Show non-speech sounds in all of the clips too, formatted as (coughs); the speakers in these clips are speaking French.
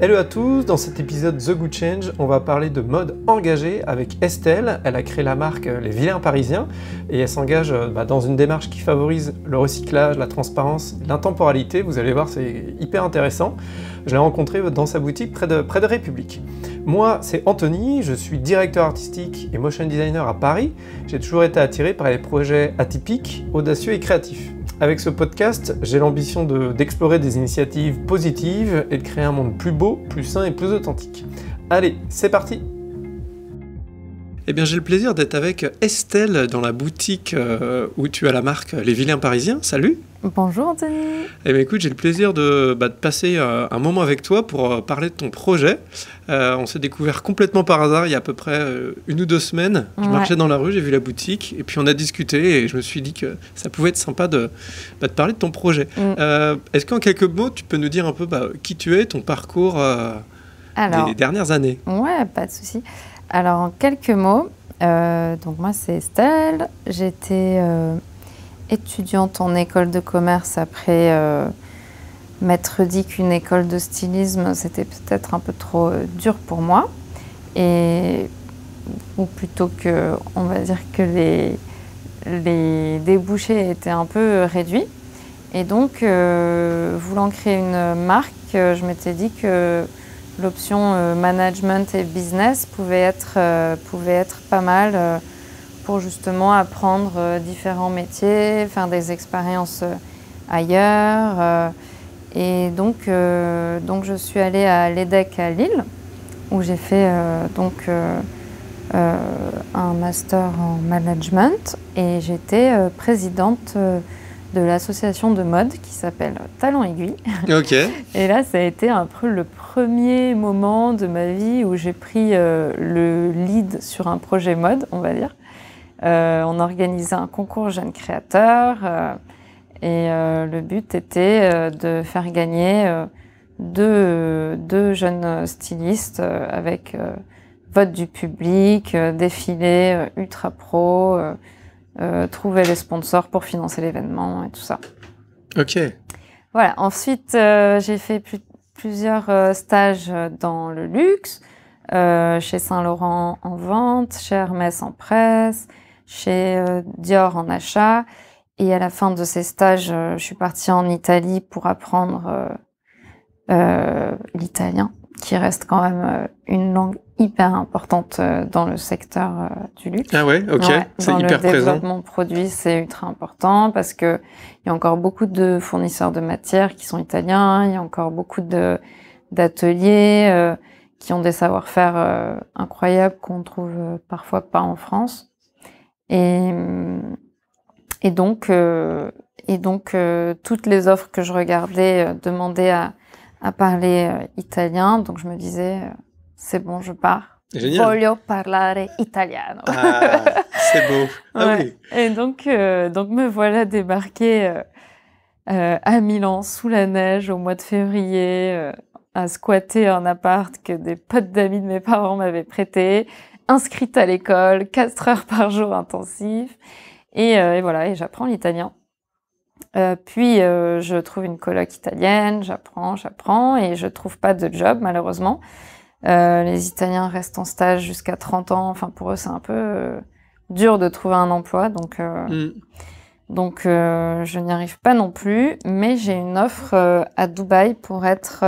Hello à tous, dans cet épisode The Good Change, on va parler de mode engagé avec Estelle. Elle a créé la marque euh, Les Vilains Parisiens et elle s'engage euh, bah, dans une démarche qui favorise le recyclage, la transparence, l'intemporalité. Vous allez voir, c'est hyper intéressant. Je l'ai rencontrée dans sa boutique près de, près de République. Moi, c'est Anthony, je suis directeur artistique et motion designer à Paris. J'ai toujours été attiré par les projets atypiques, audacieux et créatifs. Avec ce podcast, j'ai l'ambition d'explorer des initiatives positives et de créer un monde plus beau, plus sain et plus authentique. Allez, c'est parti eh bien, j'ai le plaisir d'être avec Estelle dans la boutique euh, où tu as la marque Les Vilains Parisiens. Salut Bonjour Anthony Eh bien, écoute, j'ai le plaisir de, bah, passer euh, un moment avec toi pour euh, parler de ton projet. on s'est découvert complètement par hasard il y a à peu près une ou deux semaines. Je marchais dans la rue, j'ai vu la boutique et puis on a discuté et je me suis dit que ça pouvait être sympa de, bah, parler de ton projet. Mm. Est-ce qu'en quelques mots, tu peux nous dire un peu bah, qui tu es, ton parcours des dernières années Ouais, pas de souci. Alors, en quelques mots, euh, donc moi, c'est Estelle. J'étais euh, étudiante en école de commerce après euh, m'être dit qu'une école de stylisme, c'était peut-être un peu trop dur pour moi. Et, ou plutôt que, on va dire que les, les débouchés étaient un peu réduits. Et donc, voulant créer une marque, je m'étais dit que L'option euh, management et business pouvait être, euh, pouvait être pas mal euh, pour justement apprendre différents métiers, faire des expériences ailleurs. et donc, donc je suis allée à l'EDEC à Lille, où j'ai fait donc, un master en management et j'étais présidente de l'association de mode qui s'appelle Talon Aiguille. (laughs) Ok. Et là, ça a été un peu le premier moment de ma vie où j'ai pris euh, le lead sur un projet mode, on va dire. Euh, on organisait un concours jeunes créateurs euh, et le but était de faire gagner deux, deux, jeunes stylistes avec vote du public, défilé ultra pro. Euh, trouver les sponsors pour financer l'événement et tout ça. Ok. Voilà. Ensuite, euh, j'ai fait plusieurs euh, stages dans le luxe, chez Saint-Laurent en vente, chez Hermès en presse, chez Dior en achat. Et à la fin de ces stages, je suis partie en Italie pour apprendre l'italien qui reste quand même euh, une langue hyper importante euh, dans le secteur euh, du luxe. Ah ouais, ok, c'est hyper présent. Dans le développement produit, c'est ultra important parce que il y a encore beaucoup de fournisseurs de matières qui sont italiens, il y a encore beaucoup de d'ateliers qui ont des savoir-faire incroyables qu'on trouve parfois pas en France. Et et donc et donc toutes les offres que je regardais demandaient à à parler euh, italien. Donc je me disais, euh, c'est bon, je pars. Génial. Voglio parlare italiano. Ah, c'est beau. (laughs) Ah oui. Et donc, euh, donc me voilà débarquée à Milan sous la neige au mois de février, à squatter un appart que des potes d'amis de mes parents m'avaient prêté, inscrite à l'école, 4 heures par jour intensif. Et, et voilà, et j'apprends l'italien. Euh, puis euh, je trouve une coloc italienne, j'apprends, j'apprends et je trouve pas de job malheureusement. Euh, les Italiens restent en stage jusqu'à 30 ans, enfin pour eux c'est un peu dur de trouver un emploi donc mm. donc je n'y arrive pas non plus, mais j'ai une offre à Dubaï pour être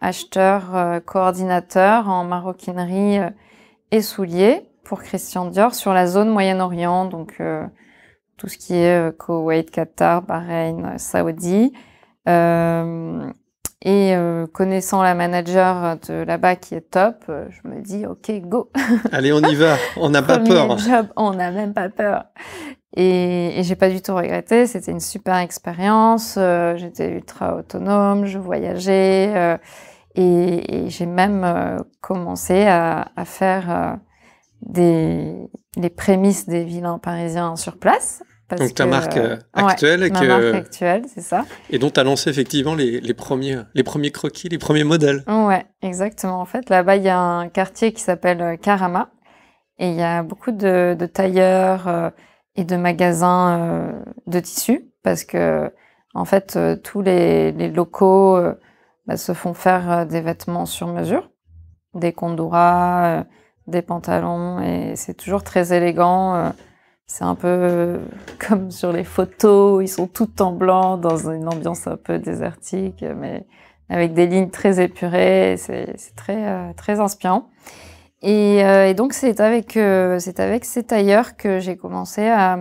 acheteur coordinateur en maroquinerie et souliers pour Christian Dior sur la zone Moyen-Orient donc tout ce qui est euh, Koweït, Qatar, Bahreïn, euh, Saoudi. Euh, et connaissant la manager de là-bas qui est top, je me dis OK, go. (laughs) Allez, on y va. On n'a pas peur. on n'a même pas peur. Et, je j'ai pas du tout regretté. C'était une super expérience. J'étais ultra autonome. Je voyageais. et, j'ai même commencé à, à faire des, les prémices des vilains parisiens sur place. Donc ta marque euh, euh, actuelle. marque actuelle, c'est ça. Et dont tu as lancé effectivement les, premiers, les premiers croquis, les premiers modèles. Ouais, exactement. En fait, là-bas, il y a un quartier qui s'appelle euh, Karama. Et il y a beaucoup de, tailleurs et de magasins de tissus parce que, en fait, tous les, locaux bah, se font faire des vêtements sur mesure, des kondoras, des pantalons, et c'est toujours très élégant. C'est un peu euh, comme sur les photos, ils sont tout en blanc dans une ambiance un peu désertique, mais avec des lignes très épurées. C'est très, euh, très inspirant. Euh, et, donc c'est avec, c'est avec ces tailleurs que j'ai commencé à,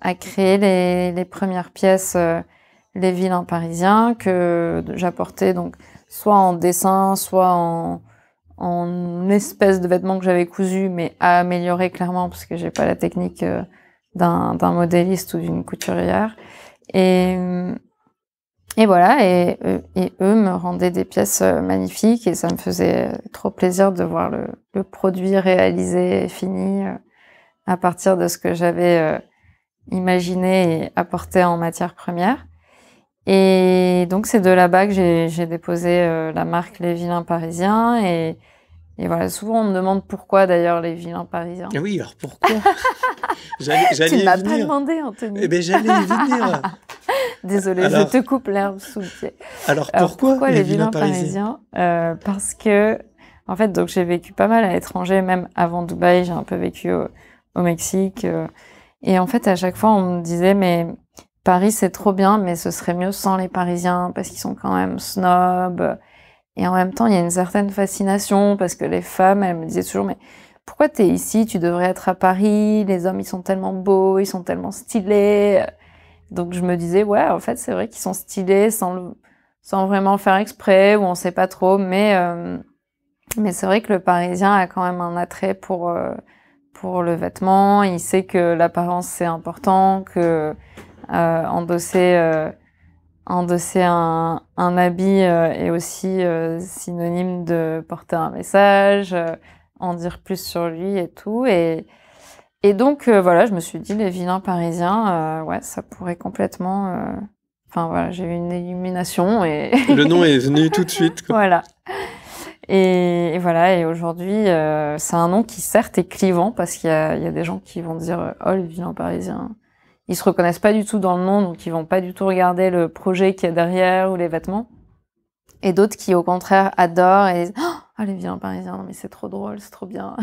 à créer les, les, premières pièces Les vilains parisiens que j'apportais donc soit en dessin, soit en, en espèce de vêtements que j'avais cousu, mais à améliorer clairement parce que j'ai pas la technique euh, d'un modéliste ou d'une couturière. Et, euh, et voilà, euh, et, eux me rendaient des pièces magnifiques et ça me faisait trop plaisir de voir le, le produit réalisé et fini à partir de ce que j'avais imaginé et apporté en matière première. Et donc, c'est de là-bas que j'ai déposé euh, la marque Les Vilains Parisiens. Et, voilà, souvent, on me demande pourquoi d'ailleurs Les Vilains Parisiens. Ah oui, alors pourquoi (laughs) Tu ne m'as pas demandé, Anthony. Eh bien, j'allais y venir. (laughs) Désolée, je te coupe l'herbe sous le pied. Alors, pourquoi, Les, Vilains, Parisiens, euh, Parce que, en fait, donc j'ai vécu pas mal à l'étranger, même avant Dubaï, j'ai un peu vécu au, Mexique. Euh. et en fait, à chaque fois, on me disait, mais Paris, c'est trop bien, mais ce serait mieux sans les Parisiens parce qu'ils sont quand même snobs. Et en même temps, il y a une certaine fascination parce que les femmes, elles me disaient toujours, mais pourquoi t'es ici Tu devrais être à Paris. Les hommes, ils sont tellement beaux, ils sont tellement stylés. Donc je me disais, ouais, en fait, c'est vrai qu'ils sont stylés sans, le... sans vraiment faire exprès ou on sait pas trop. Mais, euh, mais c'est vrai que le Parisien a quand même un attrait pour, euh, pour le vêtement. Il sait que l'apparence, c'est important, que euh, euh, endosser, un, habit euh, est aussi synonyme de porter un message, en dire plus sur lui et tout. Et, donc, voilà, je me suis dit, les vilains parisiens, ça pourrait complètement. Enfin, voilà, j'ai eu une illumination et. Le nom est venu (laughs) tout de suite. Voilà. Et, voilà, et aujourd'hui, c'est un nom qui certes est clivant parce qu'il y, a des gens qui vont dire, oh, les vilains parisiens, ils se reconnaissent pas du tout dans le nom, donc ils vont pas du tout regarder le projet qu'il y a derrière ou les vêtements. Et d'autres qui, au contraire, adorent et disent oh, Allez, viens, parisien, mais c'est trop drôle, c'est trop bien.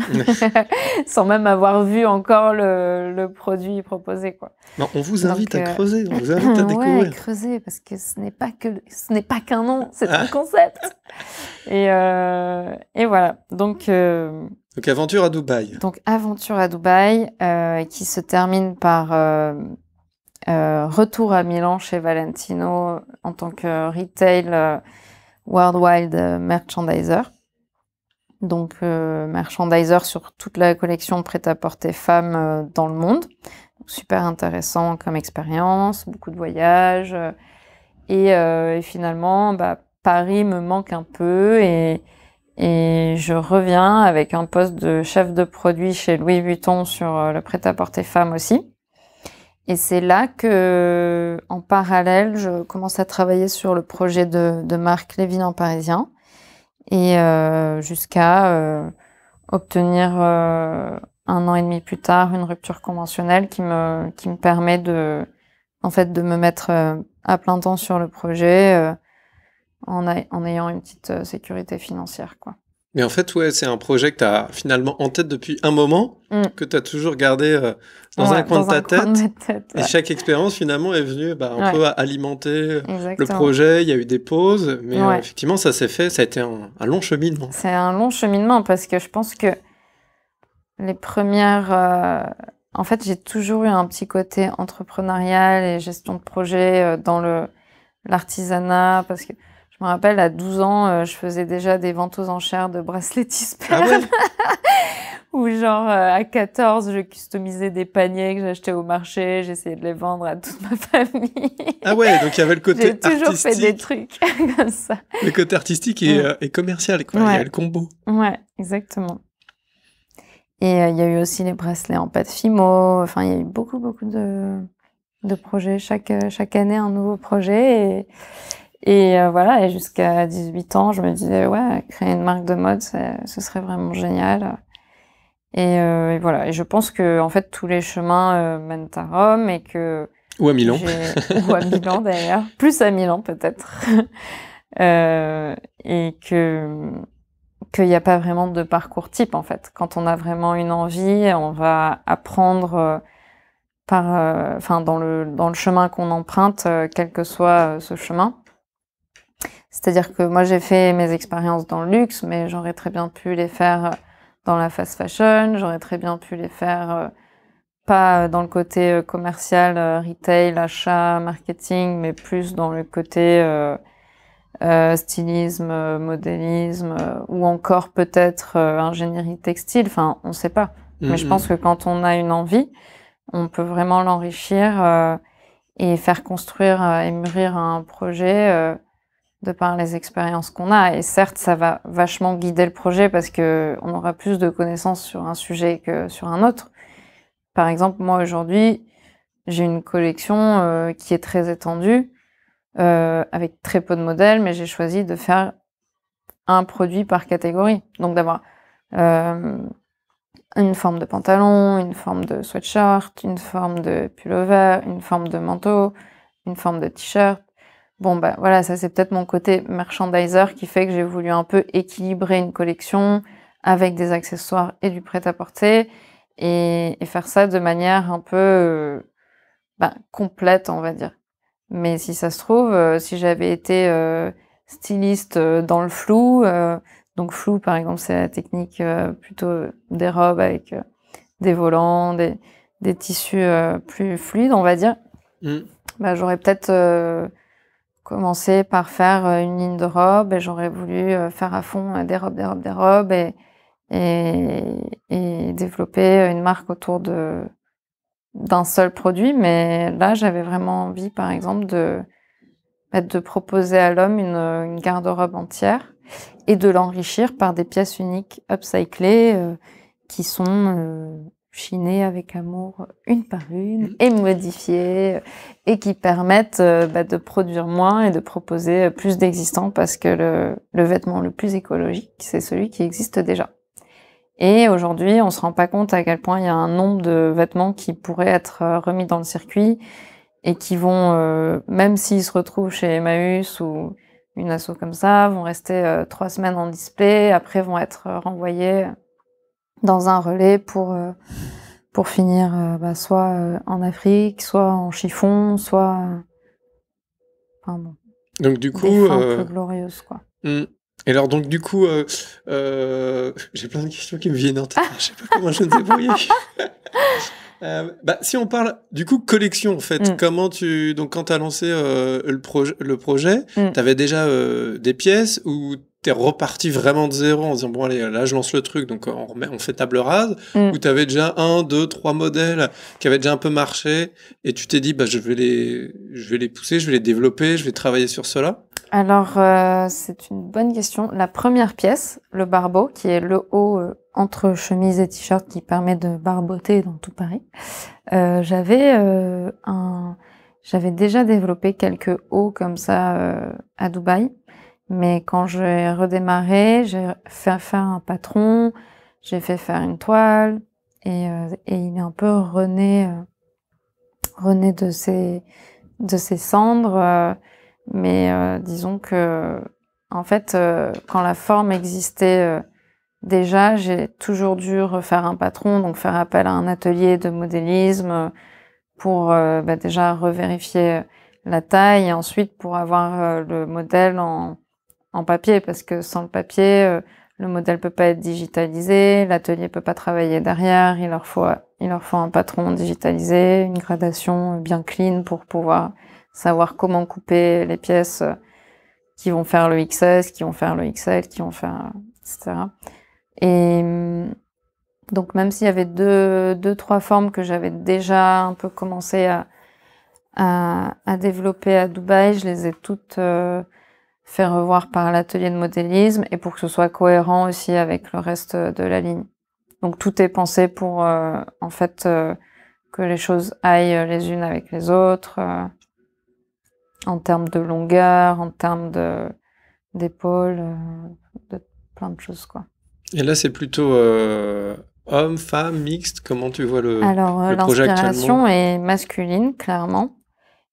(laughs) Sans même avoir vu encore le, produit proposé. Quoi. on vous invite à euh, creuser, on vous invite à (laughs) découvrir. Ouais, creuser, parce que ce n'est pas que ce n'est pas qu'un nom, c'est ah. un concept. et, euh, et voilà. Donc. Euh, donc aventure à Dubaï. Donc aventure à Dubaï, euh, qui se termine par euh, euh, retour à Milan chez Valentino en tant que retail worldwide merchandiser. Donc merchandiser sur toute la collection prêt-à-porter femmes dans le monde. super intéressant comme expérience, beaucoup de voyages. Et, et, finalement, bah, Paris me manque un peu et et je reviens avec un poste de chef de produit chez Louis Vuitton sur euh, le prêt-à-porter femme aussi. Et c'est là que, en parallèle, je commence à travailler sur le projet de, de Marc Lévin en parisien et euh, jusqu'à euh, obtenir euh, un an et demi plus tard une rupture conventionnelle qui me, qui me permet de, en fait, de me mettre à plein temps sur le projet en, ayant une petite euh, sécurité financière. Quoi. Mais en fait, ouais, c'est un projet que tu as finalement en tête depuis un moment, mm. que tu as toujours gardé euh, dans un, coin, de ta tête, Et chaque expérience finalement est venue bah, un peu alimenter euh, le projet. Il y a eu des pauses, mais effectivement, ça s'est fait. Ça a été un, long cheminement. C'est un long cheminement parce que je pense que les premières. en fait, j'ai toujours eu un petit côté entrepreneurial et gestion de projet dans le l'artisanat parce que je me rappelle, à 12 ans, euh, je faisais déjà des ventes aux enchères de bracelets (laughs) ah Ou genre, euh, à 14, je customisais des paniers que j'achetais au marché, j'essayais de les vendre à toute ma famille. Ah ouais, donc il y avait le (laughs) côté artistique. J'ai toujours fait des trucs (laughs) comme ça. Le côté artistique et, euh, commercial, Il y a le combo. Ouais, exactement. Et il y a eu aussi les bracelets en pâte fimo. Enfin, il y a eu beaucoup, beaucoup de, projets. Chaque, chaque année, un nouveau projet. Et... Et euh, voilà, et jusqu'à 18 ans, je me disais, ouais, créer une marque de mode, ce serait vraiment génial. Euh, et, voilà, et je pense que en fait tous les chemins euh, mènent à Rome et que ou à Milan ou à Milan (laughs) d'ailleurs, plus à Milan peut-être, (laughs) et que qu'il n'y a pas vraiment de parcours type en fait. Quand on a vraiment une envie, on va apprendre par, enfin dans le dans le chemin qu'on emprunte, quel que soit ce chemin. C'est-à-dire que moi, j'ai fait mes expériences dans le luxe, mais j'aurais très bien pu les faire euh, dans la fast fashion, j'aurais très bien pu les faire euh, pas euh, dans le côté commercial, retail, achat, marketing, mais plus dans le côté stylisme, modélisme, ou encore peut-être ingénierie textile, enfin, on ne sait pas. Mais je pense que quand on a une envie, on peut vraiment l'enrichir et faire construire et mûrir un projet de par les expériences qu'on a. Et certes, ça va vachement guider le projet parce qu'on aura plus de connaissances sur un sujet que sur un autre. Par exemple, moi aujourd'hui, j'ai une collection euh, qui est très étendue, euh, avec très peu de modèles, mais j'ai choisi de faire un produit par catégorie. Donc d'avoir euh, une forme de pantalon, une forme de sweatshirt, une forme de pullover, une forme de manteau, une forme de t-shirt, Bon, bah, voilà, ça c'est peut-être mon côté merchandiser qui fait que j'ai voulu un peu équilibrer une collection avec des accessoires et du prêt-à-porter et, faire ça de manière un peu euh, bah, complète, on va dire. Mais si ça se trouve, euh, si j'avais été euh, styliste dans le flou, donc flou par exemple, c'est la technique plutôt des robes avec des volants, des, tissus plus fluides, on va dire, mmh. bah, j'aurais peut-être commencer par faire euh, une ligne de robe et j'aurais voulu euh, faire à fond euh, des robes, des robes, des robes et, développer une marque autour de d'un seul produit. Mais là, j'avais vraiment envie, par exemple, de, bah, de proposer à l'homme une, garde-robe entière et de l'enrichir par des pièces uniques upcyclées qui sont chiner avec amour une par une mmh. et modifier euh, et qui permettent euh, bah, de produire moins et de proposer euh, plus d'existants parce que le, le, vêtement le plus écologique, c'est celui qui existe déjà. Et aujourd'hui, on se rend pas compte à quel point il y a un nombre de vêtements qui pourraient être remis dans le circuit et qui vont, même s'ils se retrouvent chez Emmaüs ou une asso comme ça, vont rester trois semaines en display, après vont être renvoyés dans un relais pour, euh, pour finir euh, bah, soit euh, en Afrique, soit en chiffon, soit. Enfin, bon. Donc du coup. Des quoi. Hmm. Et alors, donc, du coup, j'ai plein de questions qui me viennent en tête. Je sais pas comment je me débrouiller. (laughs) euh, bah, si on parle du coup collection en fait, hmm. comment tu donc quand tu as lancé le, le, projet, hmm. tu avais déjà des pièces ou t'es reparti vraiment de zéro en disant bon allez là je lance le truc donc on, remet, on fait table rase mm. Ou où tu avais déjà un deux trois modèles qui avaient déjà un peu marché et tu t'es dit bah je vais les je vais les pousser je vais les développer je vais travailler sur cela alors euh, c'est une bonne question la première pièce le barbeau qui est le haut euh, entre chemise et t-shirt qui permet de barboter dans tout Paris euh, j'avais un j'avais déjà développé quelques hauts comme ça à Dubaï mais quand j'ai redémarré, j'ai fait faire un patron, j'ai fait faire une toile, et, euh, et il est un peu rené, euh, rené de, ses, de ses cendres. Euh, mais disons que, en fait, quand la forme existait déjà, j'ai toujours dû refaire un patron, donc faire appel à un atelier de modélisme pour bah, déjà revérifier la taille et ensuite pour avoir le modèle en, en papier, parce que sans le papier, euh, le modèle peut pas être digitalisé, l'atelier peut pas travailler derrière, il leur faut, il leur faut un patron digitalisé, une gradation bien clean pour pouvoir savoir comment couper les pièces euh, qui vont faire le XS, qui vont faire le XL, qui vont faire, etc. Euh, et mm, donc même s'il y avait deux, deux, trois formes que j'avais déjà un peu commencé à, à, développer à Dubaï, je les ai toutes faire revoir par l'atelier de modélisme et pour que ce soit cohérent aussi avec le reste de la ligne. Donc tout est pensé pour euh, en fait euh, que les choses aillent les unes avec les autres euh, en termes de longueur, en termes de d'épaule, de plein de choses quoi. Et là c'est plutôt homme, femme, mixte. Comment tu vois le, Alors, le projet actuellement L'inspiration est masculine clairement,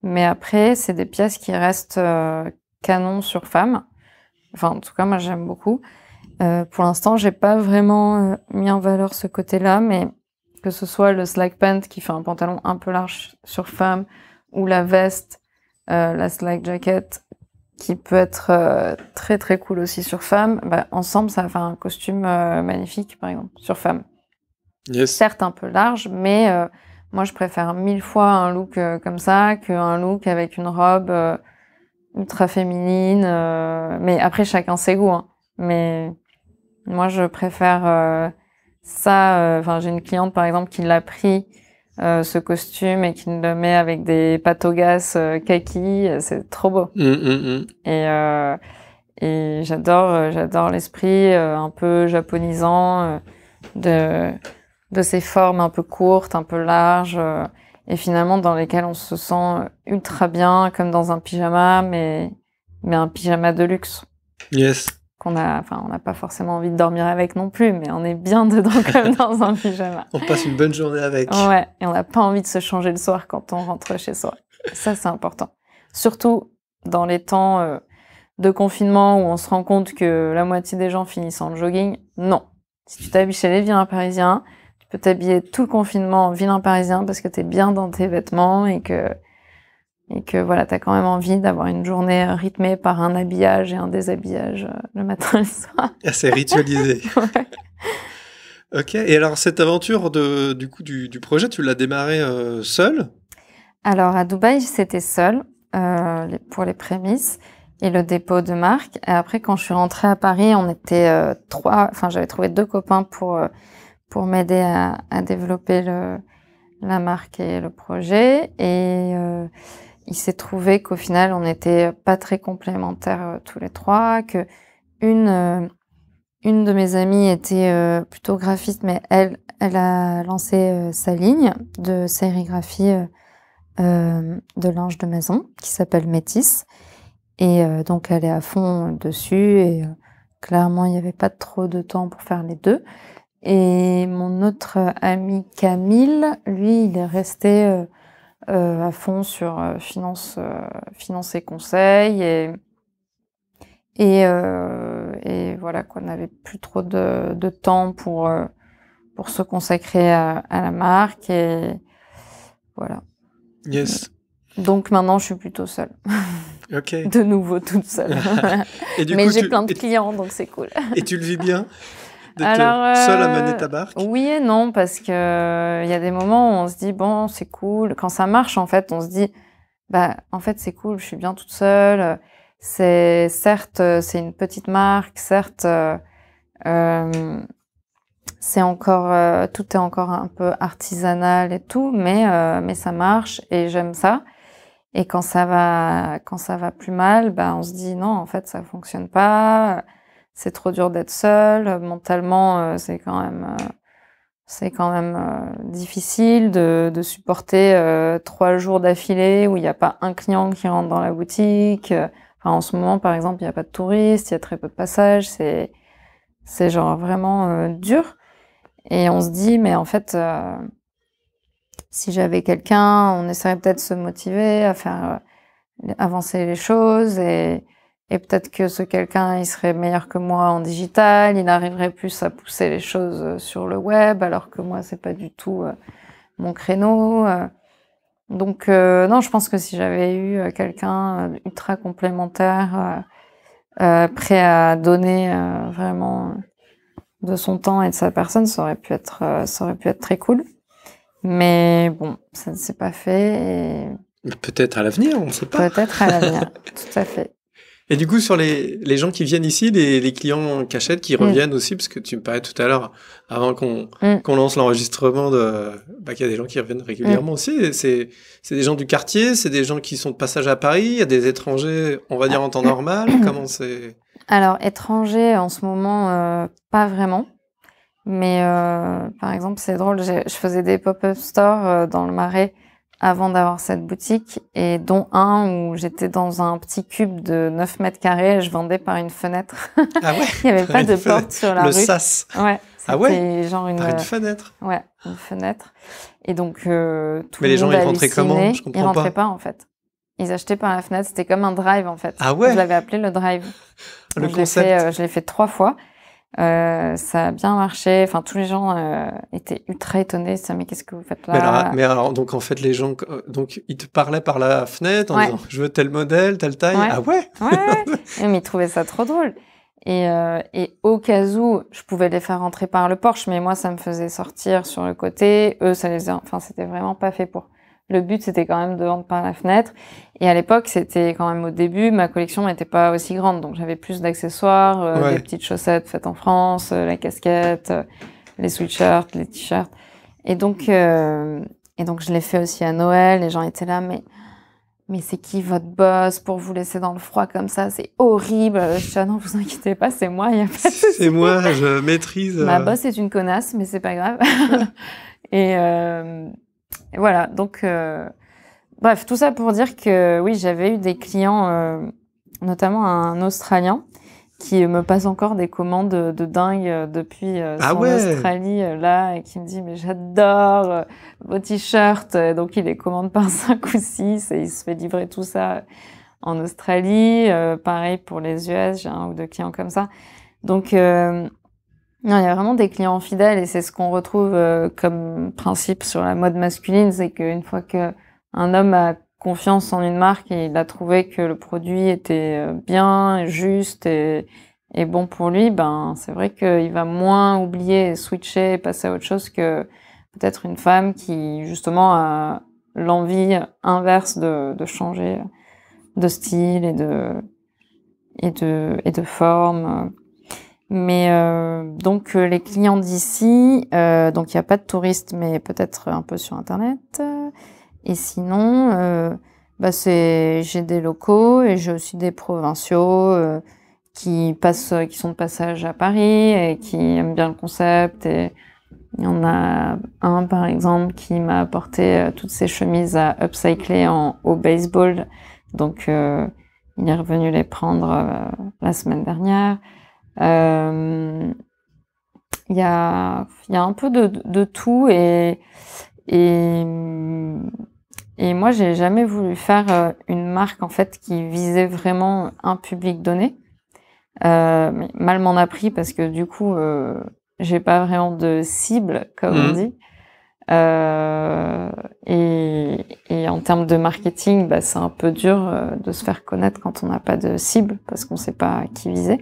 mais après c'est des pièces qui restent canon sur femme. Enfin, en tout cas, moi, j'aime beaucoup. Euh, pour l'instant, j'ai pas vraiment euh, mis en valeur ce côté-là, mais que ce soit le slack pant qui fait un pantalon un peu large sur femme, ou la veste, euh, la slack jacket qui peut être très très cool aussi sur femme, bah, ensemble, ça fait un costume magnifique, par exemple, sur femme. Certes un peu large, mais moi, je préfère mille fois un look comme ça qu'un look avec une robe ultra féminine. Euh, mais après, chacun ses goûts. Hein. Mais moi, je préfère euh, ça. Euh, enfin, j'ai une cliente, par exemple, qui l'a pris, ce costume, et qui le met avec des patogas kaki. C'est trop beau. Mmh, mmh, mmh. Et, j'adore, j'adore l'esprit un peu japonisant de de ces formes un peu courtes, un peu larges et finalement dans lesquelles on se sent ultra bien, comme dans un pyjama, mais, mais un pyjama de luxe. Yes. Qu'on a, enfin, on n'a pas forcément envie de dormir avec non plus, mais on est bien (laughs) dedans comme (laughs) dans un pyjama. On passe une bonne journée avec. Ouais, et on n'a pas envie de se changer le soir quand on rentre chez soi. Ça, c'est important. Surtout dans les temps euh, de confinement où on se rend compte que la moitié des gens finissent en jogging. Non. Si tu t'habilles chez les viens parisiens, peux t'habiller tout le confinement en vilain parisien parce que t'es bien dans tes vêtements et que, et que voilà, t'as quand même envie d'avoir une journée rythmée par un habillage et un déshabillage euh, le matin et le soir. C'est (laughs) ritualisé. (laughs) Ok, et alors cette aventure du, coup, du, projet, tu l'as démarrée euh, seule Alors à Dubaï, c'était seul euh, pour les prémices et le dépôt de marque. Et après, quand je suis rentrée à Paris, on était trois, enfin j'avais trouvé deux copains pour pour m'aider à, développer la marque et le projet. Et euh, il s'est trouvé qu'au final, on n'était pas très complémentaires euh, tous les trois, que une, euh, de mes amies était plutôt graphiste, mais elle, a lancé sa ligne de sérigraphie de l'ange de maison qui s'appelle Métis. Et donc, elle est à fond dessus et clairement, il n'y avait pas trop de temps pour faire les deux. Et mon autre euh, ami Camille, lui, il est resté euh, euh, à fond sur finance, et conseil et, voilà qu'on n'avait plus trop de, temps pour, pour se consacrer à, la marque et voilà. Yes. Donc maintenant je suis plutôt seule. (laughs) Ok. De nouveau toute seule. (laughs) Mais j'ai plein de clients donc c'est cool. et tu le vis bien alors, seul à euh, mener ta barque Oui et non, parce qu'il euh, y a des moments où on se dit, bon, c'est cool. Quand ça marche, en fait, on se dit, bah, en fait, c'est cool, je suis bien toute seule. C'est certes, c'est une petite marque, certes, euh, c'est encore, tout est encore un peu artisanal et tout, mais ça marche et j'aime ça. Et quand ça va, plus mal, bah, on se dit non, en fait, ça fonctionne pas c'est trop dur d'être seul, euh, mentalement euh, c'est quand même euh, c'est quand même difficile de, supporter trois jours d'affilée où il n'y a pas un client qui rentre dans la boutique. Enfin, en ce moment, par exemple, il n'y a pas de touristes, il y a très peu de passages. C'est, c'est genre vraiment dur. Et on se dit, mais en fait, si j'avais quelqu'un, on essaierait peut-être de se motiver à faire avancer les choses et, et peut-être que ce quelqu'un, il serait meilleur que moi en digital, il n'arriverait plus à pousser les choses euh, sur le web, alors que moi, c'est pas du tout euh, mon créneau. Euh. Donc, non, je pense que si j'avais eu quelqu'un ultra complémentaire, prêt à donner vraiment de son temps et de sa personne, ça aurait pu être, ça aurait pu être très cool. Mais bon, ça ne s'est pas fait. Peut-être à l'avenir, on ne sait pas. Peut-être à l'avenir, (laughs) tout à fait. Et du coup, sur les, les gens qui viennent ici, les, clients cachettes qui mm. reviennent aussi, parce que tu me parlais tout à l'heure, avant mm. qu'on lance l'enregistrement, de, bah, qu'il y a des gens qui reviennent régulièrement mm. aussi. C'est des gens du quartier, c'est des gens qui sont de passage à Paris, il y a des étrangers, on va dire en temps normal. (coughs) Comment c'est Alors, étrangers, en ce moment, euh, pas vraiment. Mais euh, par exemple, c'est drôle, je faisais des pop-up stores euh, dans le Marais avant d'avoir cette boutique et dont un où j'étais dans un petit cube de 9 mètres carrés je vendais par une fenêtre. Ah ouais (laughs) Il n'y avait pas de porte sur la rue. Le sas. Ouais. Ah ouais genre une, par une fenêtre. Euh, ouais, une fenêtre. Et donc euh, tout Mais les gens ils rentraient comment Je comprends Ils rentraient pas. en fait. Ils achetaient par la fenêtre, c'était comme un drive en fait. Ah ouais. Je l'avais appelé le drive. Le concept. Euh, je l'ai fait, fait trois fois. Euh, ça a bien marché. Enfin, tous les gens euh, étaient ultra étonnés. Ça, mais qu'est-ce que vous faites là mais alors, donc en fait, les gens, euh, donc ils te parlaient par la fenêtre en disant, je veux tel modèle, telle taille. Ah ouais. ouais. (laughs) mais ils trouvaient ça trop drôle. Et, et, au cas où, je pouvais les faire rentrer par le porche, mais moi, ça me faisait sortir sur le côté. Eux, ça les, enfin, c'était vraiment pas fait pour. Le but, c'était quand même de vendre par la fenêtre. Et à l'époque, c'était quand même au début, ma collection n'était pas aussi grande. Donc j'avais plus d'accessoires, euh, des petites chaussettes faites en France, euh, la casquette, euh, les sweatshirts, les t-shirts. Et donc, et donc je l'ai fait aussi à Noël. Les gens étaient là, mais mais c'est qui votre boss pour vous laisser dans le froid comme ça C'est horrible. Je dis, ah non, vous inquiétez pas, c'est moi, C'est moi, je maîtrise. Ma boss est une connasse, mais c'est pas grave. (laughs) et, voilà, donc euh, bref, tout ça pour dire que oui, j'avais eu des clients, euh, notamment un Australien, qui me passe encore des commandes de, dingue euh, depuis ah son Australie là et qui me dit mais j'adore vos t-shirts donc il les commande par 5 (laughs) ou 6 et il se fait livrer tout ça en Australie pareil pour les US j'ai un ou deux clients comme ça donc non, il y a vraiment des clients fidèles et c'est ce qu'on retrouve euh, comme principe sur la mode masculine, c'est qu'une fois que un homme a confiance en une marque et il a trouvé que le produit était euh, bien, juste et, bon pour lui, ben c'est vrai qu'il va moins oublier, switcher, et passer à autre chose que peut-être une femme qui justement a l'envie inverse de, changer de style et de et de et de forme euh, mais euh, donc euh, les clients d'ici, euh, donc il n'y a pas de touristes, mais peut-être un peu sur Internet. Et sinon, bah j'ai des locaux et j'ai aussi des provinciaux qui passent, qui sont de passage à Paris et qui aiment bien le concept. Et il y en a un par exemple qui m'a apporté toutes ses chemises à upcycler au baseball. Donc il est revenu les prendre la semaine dernière. Il euh, y a, un peu de, tout et, et, moi, j'ai jamais voulu faire euh, une marque en fait qui visait vraiment un public donné. Euh, mal m'en a pris parce que du coup, j'ai pas vraiment de cible, comme on mmh. dit. et, en termes de marketing, bah, c'est un peu dur de se faire connaître quand on n'a pas de cible parce qu'on sait pas qui viser.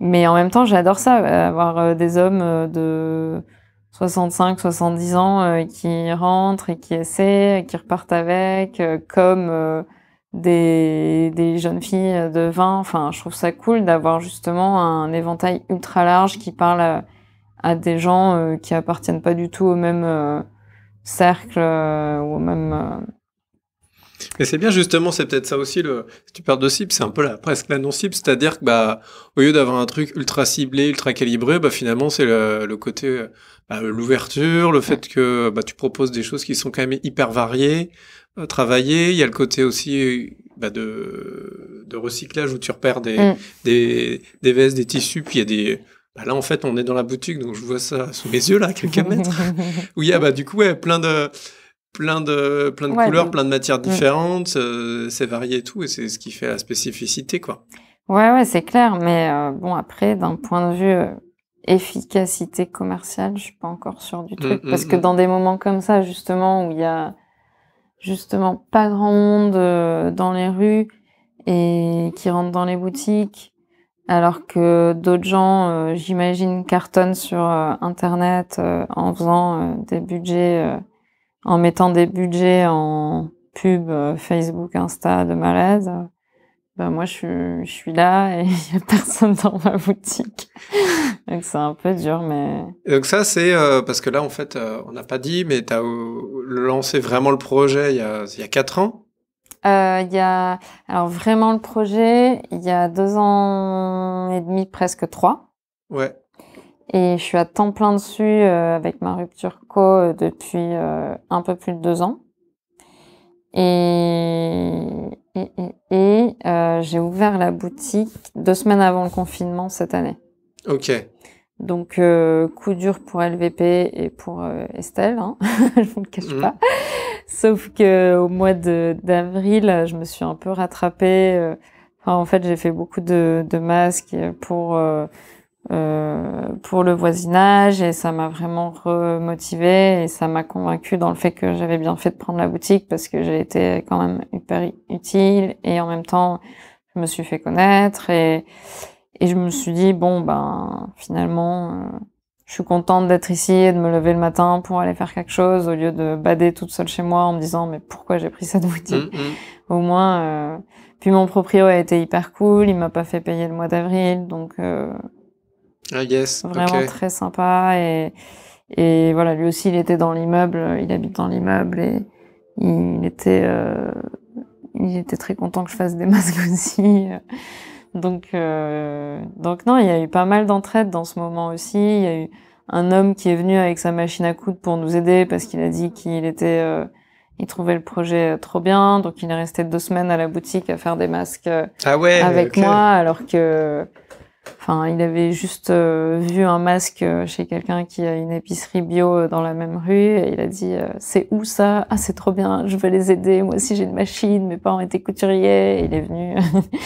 Mais en même temps, j'adore ça, euh, avoir euh, des hommes euh, de 65, 70 ans qui rentrent et qui essaient, qui repartent avec, comme des, jeunes filles de 20. Enfin, je trouve ça cool d'avoir justement un éventail ultra large qui parle à, à des gens qui appartiennent pas du tout au même cercle ou au même mais c'est bien justement, c'est peut-être ça aussi le. Si tu parles de cible, c'est un peu la presque la non cible, c'est-à-dire que bah au lieu d'avoir un truc ultra ciblé, ultra calibré, bah finalement c'est le, le, côté bah, l'ouverture, le fait que bah tu proposes des choses qui sont quand même hyper variées, euh, travaillées. Il y a le côté aussi bah, de de recyclage où tu repères des mm. des des vestes, des tissus, puis il y a des bah, là en fait on est dans la boutique donc je vois ça sous mes yeux là quelques (laughs) mètres où il y a bah du coup ouais, plein de plein de, plein de couleurs, plein de matières mm. différentes, euh, c'est varié et tout, et c'est ce qui fait la spécificité, quoi. Ouais, ouais, c'est clair, mais euh, bon, après, d'un point de vue euh, efficacité commerciale, je suis pas encore sûre du mm, truc, mm, parce que dans des moments comme ça, justement, où il y a justement pas grand monde dans les rues et qui rentre dans les boutiques, alors que d'autres gens, j'imagine, cartonnent sur Internet en faisant des budgets en mettant des budgets en pub, euh, Facebook, Insta de malaise, Ben moi, je suis, là (laughs) et il n'y a personne dans ma boutique. Donc, c'est un peu dur, mais... donc ça, c'est... Euh, parce que là, en fait, on n'a pas dit, mais tu as lancé vraiment le projet il y a, il y a quatre ans Il y a... Alors, vraiment le projet, il y a deux ans et demi, presque trois. Ouais. Et je suis à temps plein dessus euh, avec ma rupture co euh, depuis euh, un peu plus de deux ans. Et, et, et, euh, j'ai ouvert la boutique deux semaines avant le confinement cette année. Ok. Donc, coup dur pour LVP et pour Estelle, hein. (laughs) je ne vous le cache mhm. pas. Sauf que au mois d'avril, je me suis un peu rattrapée. Enfin, en fait, j'ai fait beaucoup de, de masques pour euh, pour le voisinage et ça m'a vraiment remotivée et ça m'a convaincue dans le fait que j'avais bien fait de prendre la boutique parce que j'ai été quand même hyper utile et en même temps je me suis fait connaître et, et je me suis dit bon ben finalement euh, je suis contente d'être ici et de me lever le matin pour aller faire quelque chose au lieu de bader toute seule chez moi en me disant mais pourquoi j'ai pris cette (laughs) boutique mm, mm. au moins euh, puis mon proprio a été hyper cool il m'a pas fait payer le mois d'avril donc ah yes. Vraiment très sympa et, et voilà, lui aussi il était dans l'immeuble, il habite dans l'immeuble et il était euh, il était très content que je fasse des (laughs) masques aussi. Donc euh, donc non, il y a eu pas mal d'entraide dans ce moment aussi. Il y a eu un homme qui est venu avec sa machine à coudre pour nous aider parce qu'il a dit qu'il était euh, il trouvait le projet trop bien, donc il est resté deux semaines à la boutique à faire des masques ah avec moi, alors que Enfin, il avait juste euh, vu un masque euh, chez quelqu'un qui a une épicerie bio euh, dans la même rue et il a dit c'est où ça Ah c'est trop bien, je veux les aider. Moi aussi j'ai une machine, mes parents étaient couturiers. il est venu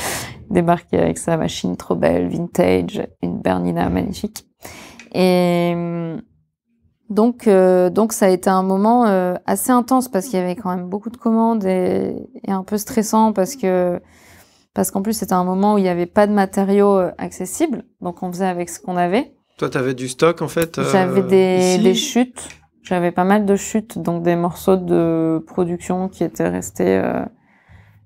(laughs) débarquer avec sa machine trop belle, vintage, une Bernina magnifique. Et mm, donc, donc ça a été un moment assez intense parce qu'il y avait quand même beaucoup de commandes et un peu stressant parce que parce qu'en plus c'était un moment où il n'y avait pas de matériaux euh, accessibles, donc on faisait avec ce qu'on avait. Toi, tu avais du stock en fait euh, J'avais des, des, chutes, j'avais pas mal de chutes, donc des morceaux de production qui étaient restés euh,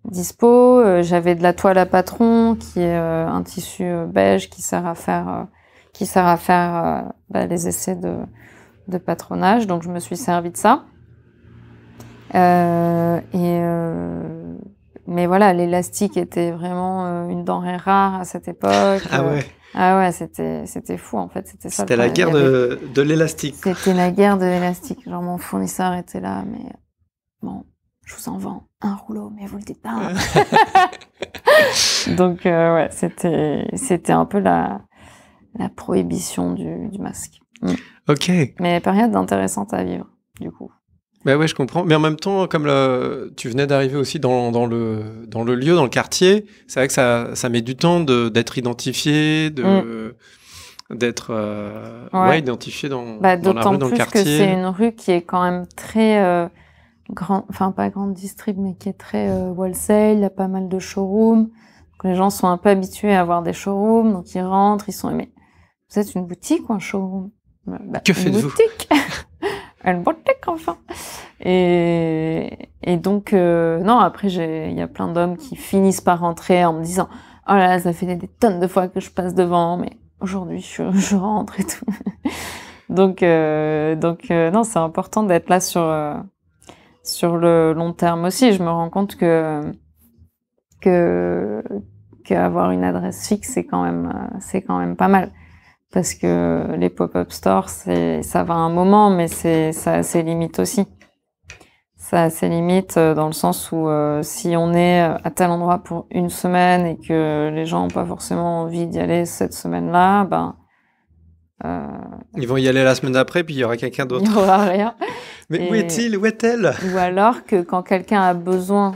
dispo. Euh, j'avais de la toile à patron, qui est un tissu beige qui sert à faire, qui sert à faire bah, les essais de, de patronage, donc je me suis servi de ça. et mais voilà, l'élastique était vraiment euh, une denrée rare à cette époque. Ah ouais. Euh, ah ouais, c'était, c'était fou en fait. C'était, ça, c'était la guerre de, l'élastique. C'était la guerre de l'élastique. Genre mon fournisseur était là, mais bon, je vous en vends un rouleau, mais vous le dites pas. (laughs) Donc euh, ouais, c'était, c'était un peu la, la prohibition du, masque. Mm. Ok. Mais période intéressante à vivre, du coup. Oui, ouais, je comprends. Mais en même temps, comme tu venais d'arriver aussi dans, le, dans le lieu, dans le quartier, c'est vrai que ça, ça met du temps d'être identifié, de. Mm. d'être euh, identifié dans, bah, dans la rue, dans le quartier. D'autant plus que c'est une rue qui est quand même très euh, grand, enfin pas grande district, mais qui est très euh, wholesale. Il y a pas mal de showrooms. les gens sont un peu habitués à avoir des showrooms, donc ils rentrent, ils sont aimés vous êtes une boutique ou un showroom Que bah, faites-vous (laughs) elle tech enfin. Et, donc, euh, non, après, il y a plein d'hommes qui finissent par rentrer en me disant Oh là là, ça fait des tonnes de fois que je passe devant, mais aujourd'hui, je, (laughs) rentre et tout. donc, euh, donc euh, non, c'est important d'être là sur, sur le long terme aussi. Je me rends compte que. que qu'avoir une adresse fixe, c'est quand même, c'est quand même pas mal parce que les pop-up stores, ça va un moment, mais ça a ses limites aussi. Ça a ses limites euh, dans le sens où euh, si on est euh, à tel endroit pour une semaine et que les gens n'ont pas forcément envie d'y aller cette semaine-là, ben... Ils vont y aller la semaine d'après, puis il y aura quelqu'un (laughs) d'autre. Il n'y aura rien. mais où est-il Où est-elle Ou alors que quand quelqu'un a besoin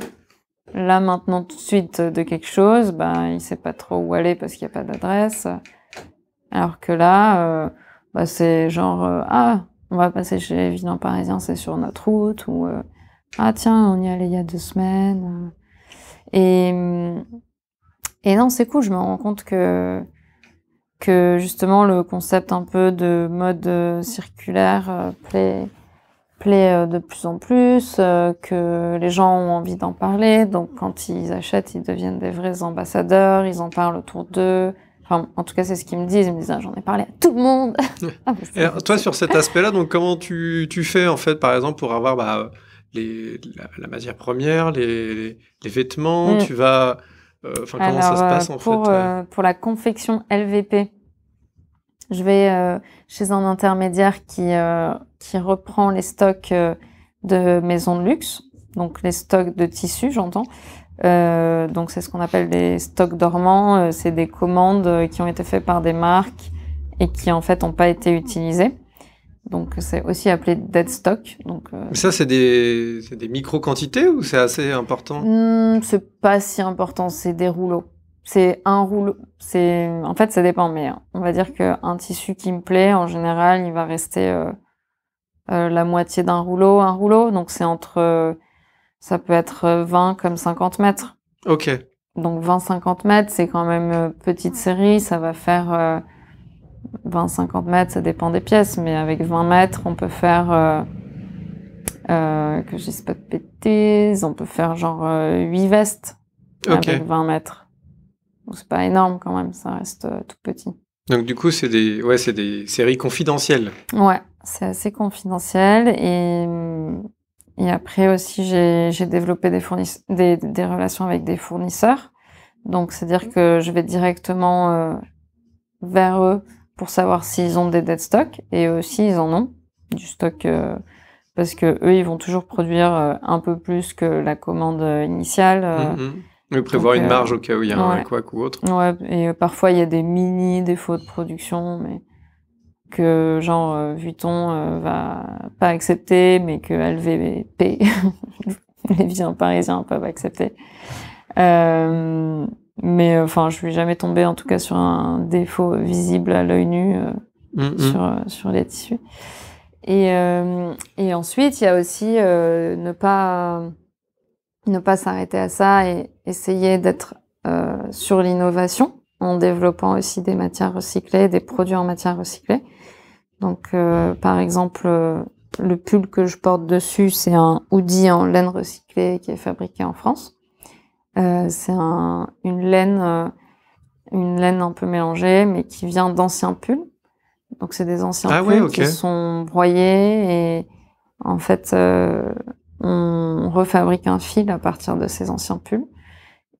là maintenant tout de suite de quelque chose, ben il sait pas trop où aller parce qu'il n'y a pas d'adresse. Alors que là, euh, bah, c'est genre, euh, ah, on va passer chez les Parisien, parisiens, c'est sur notre route, ou euh, ah tiens, on y allait il y a deux semaines. Mm, et, non, c'est cool, je me rends compte que, justement le concept un peu de mode circulaire plaît de plus en plus, que les gens ont envie d'en parler, donc quand ils achètent, ils deviennent des vrais ambassadeurs, ils en parlent autour d'eux, Enfin, en tout cas, c'est ce qu'ils me disent. Ils me disent, ah, j'en ai parlé à tout le monde. (laughs) Ah, toi, sur cet aspect-là, donc, comment tu, tu, fais, en fait, par exemple, pour avoir bah, les, la, matière première, les, les, vêtements mm. Tu vas. Euh, comment ça se passe, en euh, pour, fait euh? Pour la confection LVP, je vais chez un intermédiaire qui, qui reprend les stocks de maisons de luxe, donc les stocks de tissus, j'entends, euh, donc c'est ce qu'on appelle des stocks dormants, euh, c'est des commandes euh, qui ont été faites par des marques et qui en fait n'ont pas été utilisées. Donc c'est aussi appelé dead stock. Donc, Ça, c'est des, micro-quantités ou c'est assez important hmm, C'est pas si important, c'est des rouleaux. C'est un rouleau. C'est En fait, ça dépend, mais on va dire qu'un tissu qui me plaît, en général, il va rester la moitié d'un rouleau, un rouleau. Donc c'est entre ça peut être 20 euh, comme 50 mètres. Ok. Donc 20-50 mètres, c'est quand même euh, petite série, ça va faire 20-50 euh, mètres, ça dépend des pièces, mais avec 20 mètres, on peut faire, que je dise pas de péter. on peut faire genre 8 vestes avec 20 mètres. Donc c'est pas énorme quand même, ça reste tout petit. Donc du coup, c'est des, ouais, des séries confidentielles. Ouais, c'est assez confidentiel et hum, et après aussi, j'ai développé des, des, des, relations avec des fournisseurs. Donc, c'est-à-dire que je vais directement euh, vers eux pour savoir s'ils ont des dead stocks. et eux aussi, ils en ont du stock euh, parce que eux, ils vont toujours produire euh, un peu plus que la commande initiale. Mm prévoir une marge au cas où il y a un quoi ou autre. Ouais, et parfois il y a des mini défauts de production, mais que genre euh, Vuitton euh, va pas accepter, mais que LVP, (laughs) les biens parisiens peuvent accepter. Euh, mais enfin, je suis jamais tombée en tout cas sur un défaut visible à l'œil nu mm, mm. sur, sur les tissus. Et, et ensuite, il y a aussi ne pas ne pas s'arrêter à ça et essayer d'être sur l'innovation en développant aussi des matières recyclées, des produits en matières recyclées. Donc, euh, par exemple, euh, le pull que je porte dessus, c'est un hoodie en laine recyclée qui est fabriqué en France. Euh, c'est une laine, une laine un peu mélangée, mais qui vient d'anciens pulls. Donc, c'est des anciens ah pulls qui sont broyés et en fait, on refabrique un fil à partir de ces anciens pulls.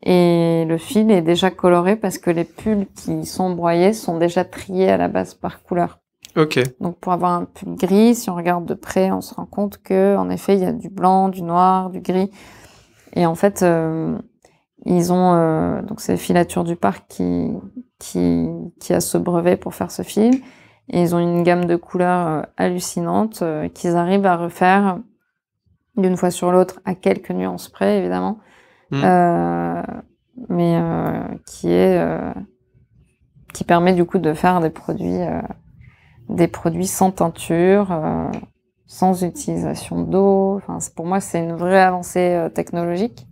Et le fil est déjà coloré parce que les pulls qui sont broyés sont déjà triés à la base par couleur. Ok. Donc pour avoir un pull gris, si on regarde de près, on se rend compte que en effet il y a du blanc, du noir, du gris. Et en fait, euh, ils ont euh, donc c'est Filature du Parc qui, qui qui a ce brevet pour faire ce fil. Et ils ont une gamme de couleurs euh, hallucinantes qu'ils arrivent à refaire d'une fois sur l'autre à quelques nuances près évidemment. Mm. Euh, mais euh, qui est euh, qui permet du coup de faire des produits des produits sans teinture, sans utilisation d'eau. Enfin, pour moi, c'est une vraie avancée technologique.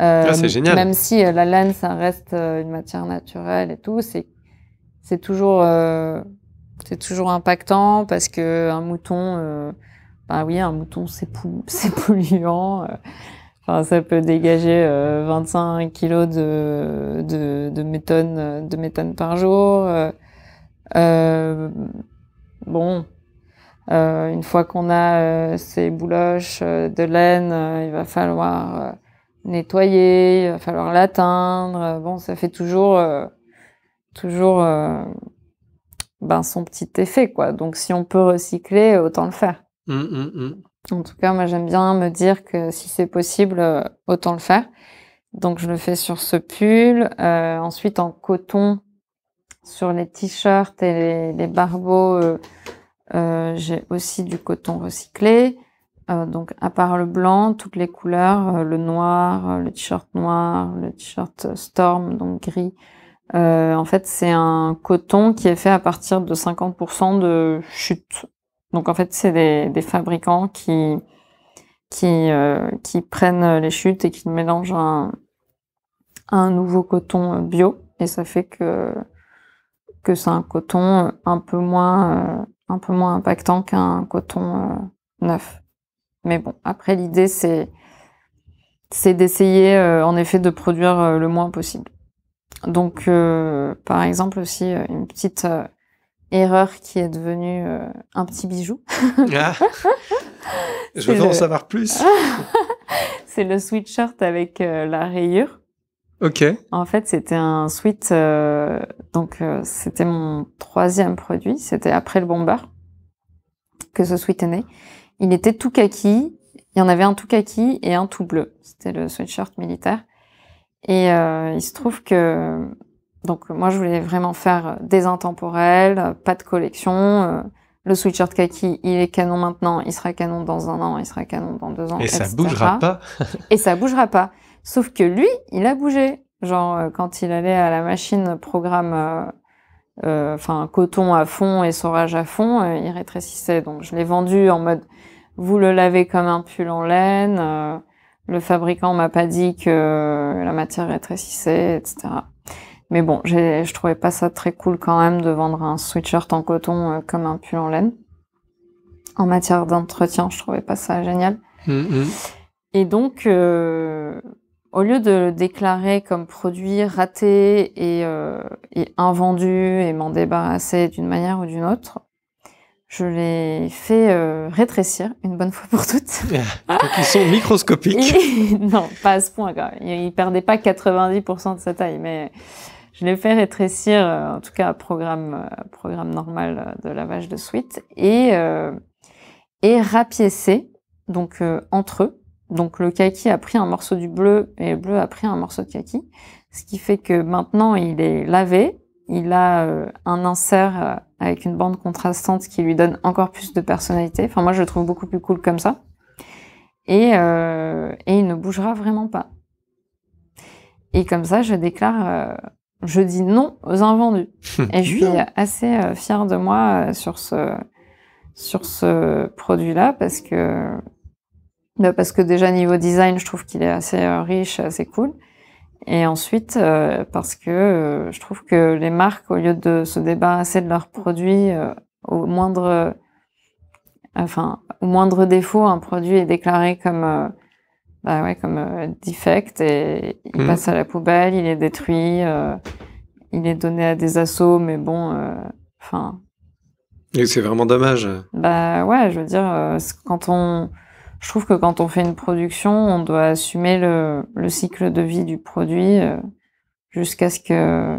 Euh, ah, génial. Même si la laine, ça reste une matière naturelle et tout, c'est c'est toujours c'est toujours impactant parce que un mouton, bah oui, un mouton, c'est pou (laughs) polluant ça peut dégager 25 euh, kilos de, de, méthane, de méthane par jour. Euh, euh, bon, une fois qu'on a ces bouloches de laine, il va falloir nettoyer, il va falloir l'atteindre. Bon, ça fait toujours, toujours ben, son petit effet, quoi. Donc, si on peut recycler, autant le faire. Mmh, mmh, mmh. En tout cas, moi, j'aime bien me dire que si c'est possible, euh, autant le faire. Donc, je le fais sur ce pull. Euh, ensuite, en coton, sur les t-shirts et les, barbeaux, euh, j'ai aussi du coton recyclé. donc, à part le blanc, toutes les couleurs, le noir, le t-shirt noir, le t-shirt storm, donc gris. en fait, c'est un coton qui est fait à partir de 50% de chute donc en fait, c'est des, des, fabricants qui, qui, euh, qui, prennent euh, les chutes et qui mélangent un, un nouveau coton euh, bio. Et ça fait que, que c'est un coton un peu moins, un peu moins impactant qu'un coton neuf. Mais bon, après, l'idée, c'est, c'est d'essayer en effet de produire le moins possible. Donc, par exemple, aussi, une petite erreur qui est devenue euh, un petit bijou. Ah. (laughs) je veux en savoir plus. (laughs) c'est le sweatshirt avec euh, la rayure. Ok. En fait, c'était un sweat. Euh, donc, c'était mon troisième produit. C'était après le bomber que ce sweat est né. Il était tout kaki. Il y en avait un tout kaki et un tout bleu. C'était le sweatshirt militaire. Et il se trouve que donc moi, je voulais vraiment faire euh, des intemporels, euh, pas de collection. Euh, le sweatshirt kaki, il est canon maintenant, il sera canon dans un an, il sera canon dans deux ans. Et ça bougera pas. (laughs) et ça bougera pas. Sauf que lui, il a bougé. Genre quand il allait à la machine programme, enfin coton à fond et saurage à fond, il rétrécissait. Donc je l'ai vendu en mode, vous le lavez comme un pull en laine. le fabricant m'a pas dit que la matière rétrécissait, etc. Mais bon, je trouvais pas ça très cool quand même de vendre un sweatshirt en coton euh, comme un pull en laine. En matière d'entretien, je trouvais pas ça génial. Mm, mm. Et donc, euh, au lieu de le déclarer comme produit raté euh, et, invendu et m'en débarrasser d'une manière ou d'une autre, je l'ai fait rétrécir une bonne fois pour toutes. (laughs) donc ils sont microscopiques. (laughs) non, pas à ce point. Il ne perdait pas 90% de sa taille, mais je l'ai fait rétrécir, euh, en tout cas, programme, euh, programme normal euh, de lavage de suite, et, et rapiécé, donc entre eux. Donc le kaki a pris un morceau du bleu et le bleu a pris un morceau de kaki, ce qui fait que maintenant il est lavé, il a un insert avec une bande contrastante qui lui donne encore plus de personnalité. Enfin moi je le trouve beaucoup plus cool comme ça. Et, et il ne bougera vraiment pas. Et comme ça, je déclare je dis non aux invendus. (laughs) et je suis assez euh, fière de moi euh, sur ce, sur ce produit-là parce que, bah, parce que déjà niveau design, je trouve qu'il est assez euh, riche, assez cool. Et ensuite, parce que je trouve que les marques, au lieu de se débarrasser de leurs produits au moindre, enfin, au moindre défaut, un produit est déclaré comme bah ouais, comme euh, defect et il mm. passe à la poubelle, il est détruit, euh, il est donné à des assauts, mais bon, euh, enfin. et c'est vraiment dommage. Bah ouais, je veux dire, euh, quand on, je trouve que quand on fait une production, on doit assumer le, le cycle de vie du produit jusqu'à ce que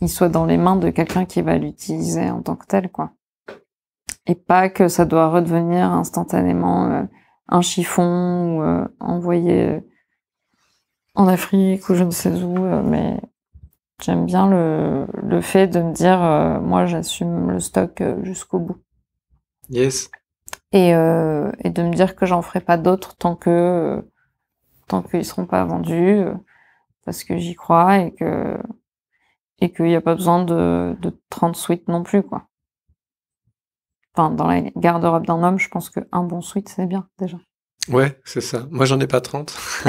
il soit dans les mains de quelqu'un qui va l'utiliser en tant que tel, quoi. Et pas que ça doit redevenir instantanément un chiffon ou euh, envoyé euh, en Afrique ou je ne sais où, euh, mais j'aime bien le, fait de me dire, moi j'assume le stock jusqu'au bout. Yes. Et, de me dire que j'en ferai pas d'autres tant que tant qu'ils seront pas vendus, parce que j'y crois et que et qu'il n'y a pas besoin de, de 30 suites non plus, quoi enfin, dans la garde-robe d'un homme, je pense qu'un bon sweat, c'est bien déjà. Ouais, c'est ça. Moi, j'en ai pas 30. (laughs)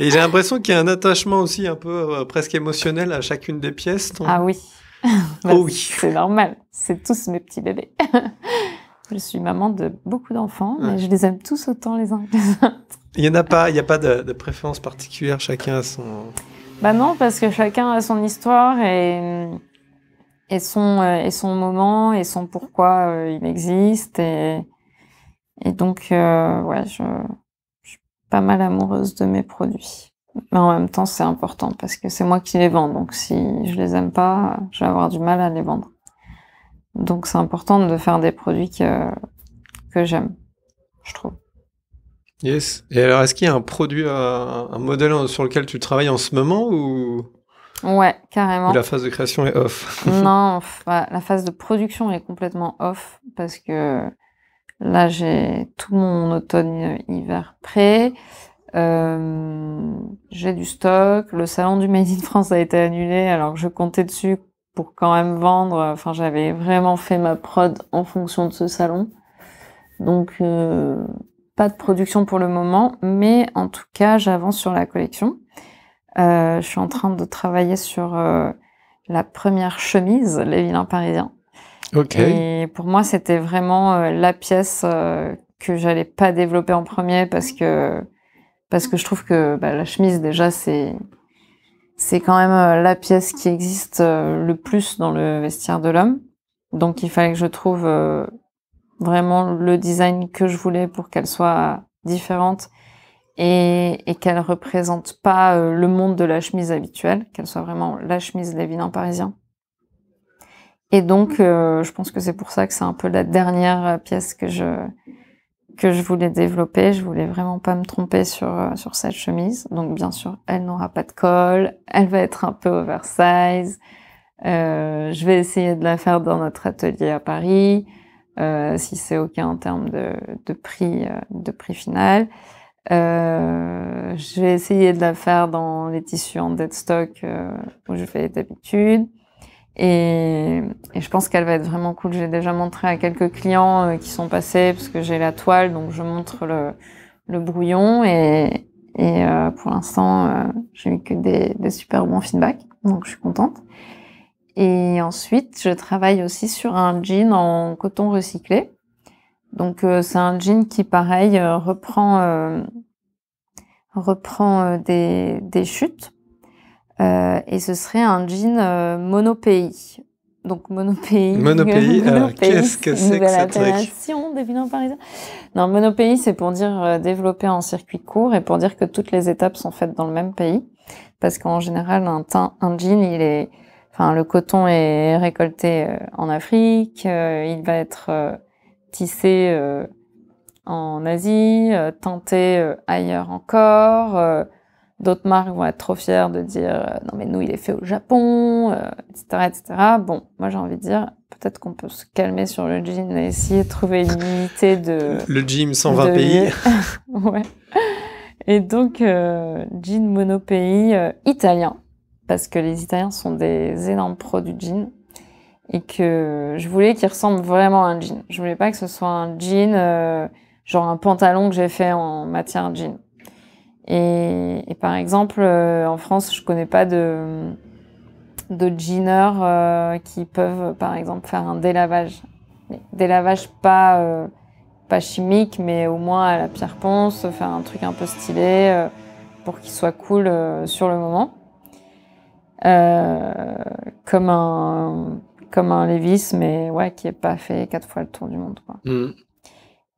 et j'ai l'impression qu'il y a un attachement aussi un peu euh, presque émotionnel à chacune des pièces. Ah oui. (laughs) Bah, oh oui. C'est normal. C'est tous mes petits bébés. (laughs) je suis maman de beaucoup d'enfants, mais je les aime tous autant les uns que les autres. Il n'y en a pas, il a pas de, de, préférence particulière, chacun a son. Bah non, parce que chacun a son histoire et et son, euh, et son moment et son pourquoi euh, il existe. Et, et donc, euh, ouais, je, je suis pas mal amoureuse de mes produits. Mais en même temps, c'est important parce que c'est moi qui les vends. Donc si je les aime pas, je vais avoir du mal à les vendre. Donc c'est important de faire des produits que, que j'aime, je trouve. Yes. Et alors, est-ce qu'il y a un produit, un modèle sur lequel tu travailles en ce moment ou Ouais, carrément. la phase de création est off. (laughs) non, la phase de production est complètement off parce que là, j'ai tout mon automne-hiver euh, prêt. Euh, j'ai du stock. Le salon du Made in France a été annulé alors je comptais dessus pour quand même vendre. Enfin, j'avais vraiment fait ma prod en fonction de ce salon. Donc, euh, pas de production pour le moment, mais en tout cas, j'avance sur la collection. Euh, je suis en train de travailler sur euh, la première chemise, Les Vilains Parisiens. pour moi, c'était vraiment euh, la pièce que j'allais pas développer en premier parce que je trouve que bah, la chemise déjà c'est c'est quand même la pièce qui existe le plus dans le vestiaire de l'homme. Donc il fallait que je trouve vraiment le design que je voulais pour qu'elle soit différente et, qu'elle qu'elle représente pas euh, le monde de la chemise habituelle, qu'elle soit vraiment la chemise des vilains parisiens. Et donc, euh, je pense que c'est pour ça que c'est un peu la dernière euh, pièce que je que je voulais développer. Je voulais vraiment pas me tromper sur sur cette chemise. Donc, bien sûr, elle n'aura pas de col, elle va être un peu oversize. je vais essayer de la faire dans notre atelier à Paris, si c'est ok en termes de, de prix de prix final. Euh, je vais de la faire dans les tissus en deadstock euh, où je fais d'habitude. Et, et, je pense qu'elle va être vraiment cool. J'ai déjà montré à quelques clients euh, qui sont passés parce que j'ai la toile, donc je montre le, brouillon. Et, euh, pour l'instant, j'ai eu que des, des, super bons feedbacks, donc je suis contente. Et ensuite, je travaille aussi sur un jean en coton recyclé donc euh, c'est un jean qui, pareil, euh, reprend, euh, reprend des, des, chutes. et ce serait un jean monopéi. Donc monopéi... (laughs) Monopéi, alors qu'est-ce que c'est que cette appellation des parisiens Non, c'est pour dire développé en circuit court et pour dire que toutes les étapes sont faites dans le même pays. Parce qu'en général, un, teint, un jean, il est, enfin, le coton est récolté en Afrique, il va être tissé euh, en Asie, euh, tenté euh, ailleurs encore. D'autres marques vont être trop fières de dire non mais nous il est fait au Japon, etc., Bon, moi j'ai envie de dire peut-être qu'on peut se calmer sur le jean et essayer de trouver une unité de... (laughs) Le jean 120 pays. (laughs) ouais. Et donc, jean monopays italien, parce que les Italiens sont des énormes pros du jean et que je voulais qu'il ressemble vraiment à un jean. Je voulais pas que ce soit un jean, euh, genre un pantalon que j'ai fait en matière jean. Et, par exemple, euh, en France, je connais pas de de jeaners euh, qui peuvent, par exemple, faire un délavage. délavage pas pas chimique, mais au moins à la pierre ponce, faire un truc un peu stylé pour qu'il soit cool sur le moment. comme un comme un Levis, mais ouais, qui n'a pas fait quatre fois le tour du monde. Quoi. Mm.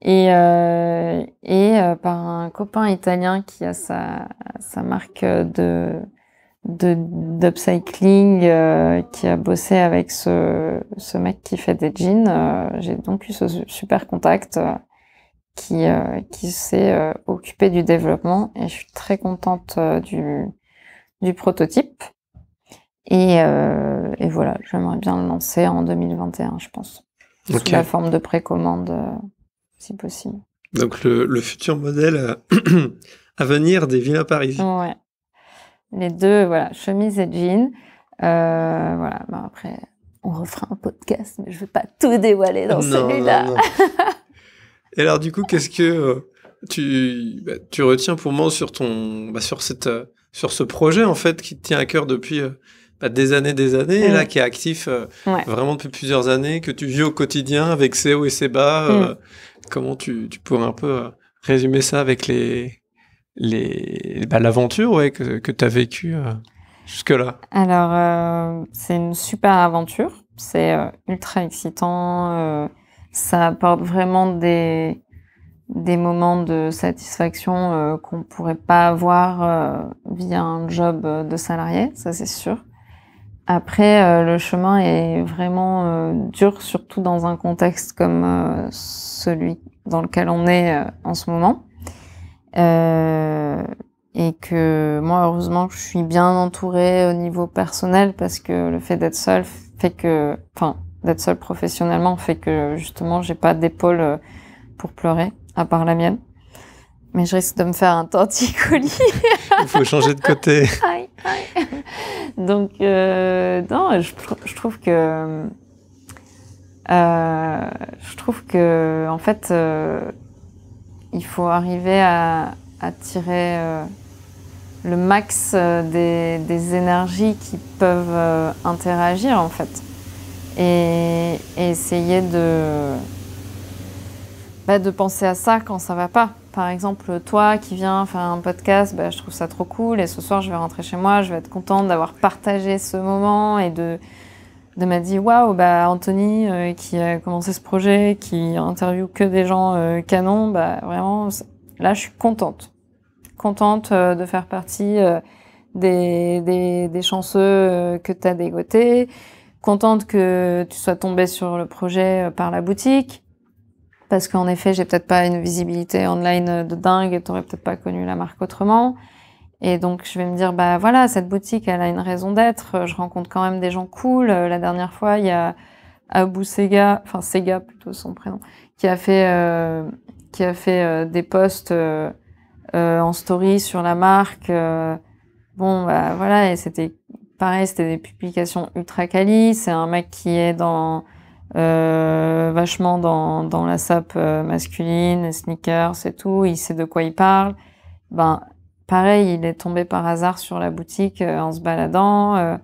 Et, euh, et euh, par un copain italien qui a sa, sa marque d'upcycling de, euh, qui a bossé avec ce, ce mec qui fait des jeans j'ai donc eu ce super contact qui qui s'est occupé du développement et je suis très contente du du prototype euh, et, voilà, j'aimerais bien le lancer en 2021, je pense. Sous la forme de précommande, euh, si possible. Donc le, futur modèle euh, (clears throat) à venir des villas parisiennes. Ouais. Les deux, voilà, chemise et jean. voilà, après, on refera un podcast, mais je ne veux pas tout dévoiler dans celui-là. et alors, du coup, qu'est-ce que bah, tu, retiens pour moi sur, ton, bah, sur, cette, sur ce projet, en fait, qui te tient à cœur depuis, des années, des années, et là mm. qui est actif euh, vraiment depuis plusieurs années, que tu vis au quotidien avec ses hauts et ses bas. Euh, mm. comment tu, tu, pourrais un peu euh, résumer ça avec les les bah, l'aventure ouais, que, que tu as vécue jusque-là Alors, c'est une super aventure, c'est ultra excitant, ça apporte vraiment des, des moments de satisfaction qu'on qu'on pourrait pas avoir via un job de salarié, ça c'est sûr. Après, euh, le chemin est vraiment euh, dur, surtout dans un contexte comme euh, celui dans lequel on est en ce moment. et que moi, heureusement, je suis bien entourée au niveau personnel parce que le fait d'être seule fait que, enfin, d'être seule professionnellement fait que justement, j'ai pas d'épaule pour pleurer, à part la mienne. Mais je risque de me faire un torticolis. Il faut changer de côté. (laughs) Donc, euh, non, je, trouve que. Euh, je trouve que, en fait, euh, il faut arriver à, tirer le max des, énergies qui peuvent interagir, en fait. Et, essayer de. Bah, de penser à ça quand ça va pas par exemple, toi qui viens faire un podcast, bah, je trouve ça trop cool et ce soir je vais rentrer chez moi, je vais être contente d'avoir partagé ce moment et de, de m'a dit waouh bah Anthony euh, qui a commencé ce projet, qui interviewe que des gens canon, euh, canons, bah vraiment là je suis contente, contente euh, de faire partie des, des, des, chanceux que tu as dégoté, contente que tu sois tombée sur le projet par la boutique parce qu'en effet, j'ai peut-être pas une visibilité online euh, de dingue et t'aurais peut-être pas connu la marque autrement. Et donc, je vais me dire, bah voilà, cette boutique, elle a une raison d'être. Euh, je rencontre quand même des gens cool. Euh, la dernière fois, il y a Abu Sega, enfin Sega plutôt son prénom, qui a fait, qui a fait des posts en story sur la marque. bon, bah voilà, et c'était pareil, c'était des publications ultra quali. C'est un mec qui est dans euh, vachement dans, la sape euh, masculine, sneakers et tout, il sait de quoi il parle. Ben, pareil, il est tombé par hasard sur la boutique euh, en se baladant.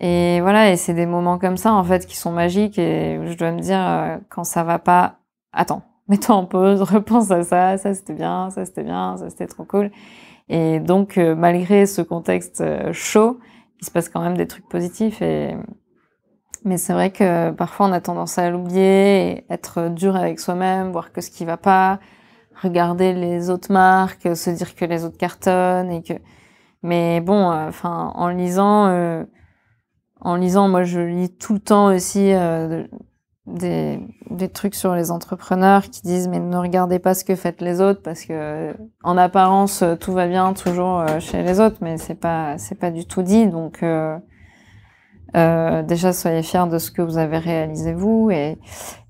et voilà, et c'est des moments comme ça, en fait, qui sont magiques et je dois me dire, quand ça va pas, attends, (laughs) mets-toi en pause, repense à ça, ça c'était bien, ça c'était bien, ça c'était trop cool. Et donc, malgré ce contexte chaud, il se passe quand même des trucs positifs et, mais c'est vrai que euh, parfois on a tendance à l'oublier, être dur avec soi-même, voir que ce qui va pas, regarder les autres marques, se dire que les autres cartonnent et que. Mais bon, enfin, en lisant, euh, en lisant, moi je lis tout le temps aussi euh, des, des, trucs sur les entrepreneurs qui disent mais ne regardez pas ce que faites les autres parce que en apparence tout va bien toujours chez les autres, mais c'est pas c'est pas du tout dit donc. Euh, déjà, soyez fiers de ce que vous avez réalisé vous. Et,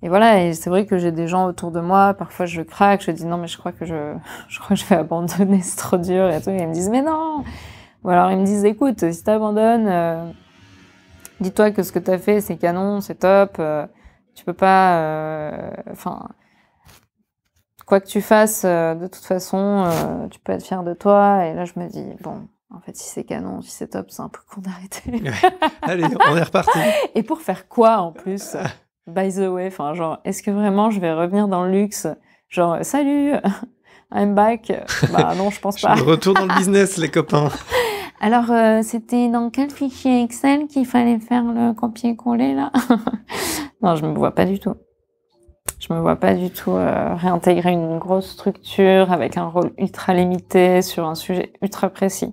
voilà, et c'est vrai que j'ai des gens autour de moi, parfois je craque, je dis non, mais je crois que je, (laughs) je, crois que je vais abandonner, c'est trop dur. Et, tout, ils me disent, mais non Ou alors ils me disent, écoute, si t'abandonnes, euh, dis-toi que ce que tu as fait, c'est canon, c'est top. Euh, tu peux pas... Enfin... quoi que tu fasses, de toute façon, tu peux être fier de toi. Et là, je me dis, bon, en fait, si c'est canon, si c'est top, c'est un peu con d'arrêter. Allez, on est reparti. (laughs) Et pour faire quoi en plus By the way, genre, est-ce que vraiment je vais revenir dans le luxe Genre, salut, (laughs) I'm back. Bah, non, je pense (laughs) je pas. retour dans le business, les copains. Alors, euh, c'était dans quel fichier Excel qu'il fallait faire le copier-coller là Non, je me vois pas du tout. Je me vois pas du tout euh, réintégrer une grosse structure avec un rôle ultra limité sur un sujet ultra précis.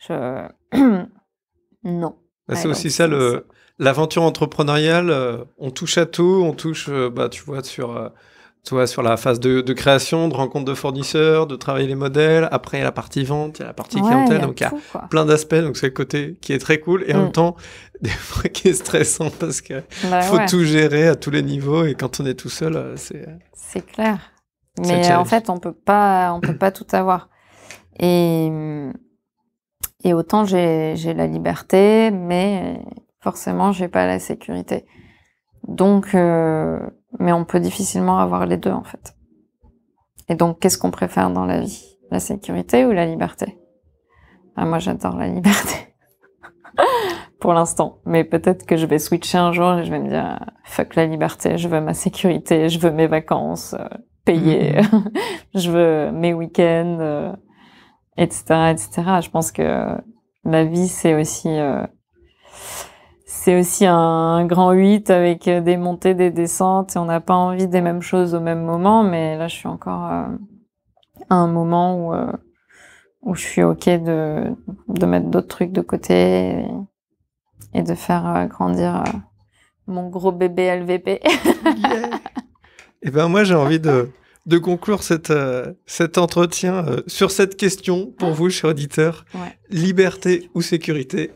(clears throat) non. Bah, c'est ah aussi ça le l'aventure entrepreneuriale. Euh, on touche à tout, on touche, euh, bah tu vois sur euh, tu vois, sur la phase de, création, de rencontre de fournisseurs, de travailler les modèles. Après, il y a la partie vente, il y a la partie clientèle. donc, il y a, plein d'aspects. Donc, c'est le côté qui est très cool. Et en mm. même temps, (laughs) des fois, qui est stressant parce que bah, faut tout gérer à tous les niveaux. Et quand on est tout seul, c'est. C'est clair. Mais en fait, on peut pas, on peut pas tout avoir. Et et autant j'ai la liberté, mais forcément j'ai pas la sécurité. Donc, euh, mais on peut difficilement avoir les deux en fait. Et donc, qu'est-ce qu'on préfère dans la vie La sécurité ou la liberté ah, Moi, j'adore la liberté. (laughs) Pour l'instant. Mais peut-être que je vais switcher un jour et je vais me dire fuck la liberté, je veux ma sécurité, je veux mes vacances euh, payées, mm-hmm. (laughs) je veux mes week-ends. Euh, etc., etc. Je pense que la vie, c'est aussi, euh, aussi un grand 8 avec des montées, des descentes, et on n'a pas envie des mêmes choses au même moment, mais là, je suis encore euh, à un moment où, euh, où je suis OK de, mettre d'autres trucs de côté et, de faire grandir mon gros bébé LVP. (laughs) Et eh ben moi, j'ai envie de de conclure cette, euh, cet entretien euh, sur cette question pour vous, chers auditeurs. Liberté ou sécurité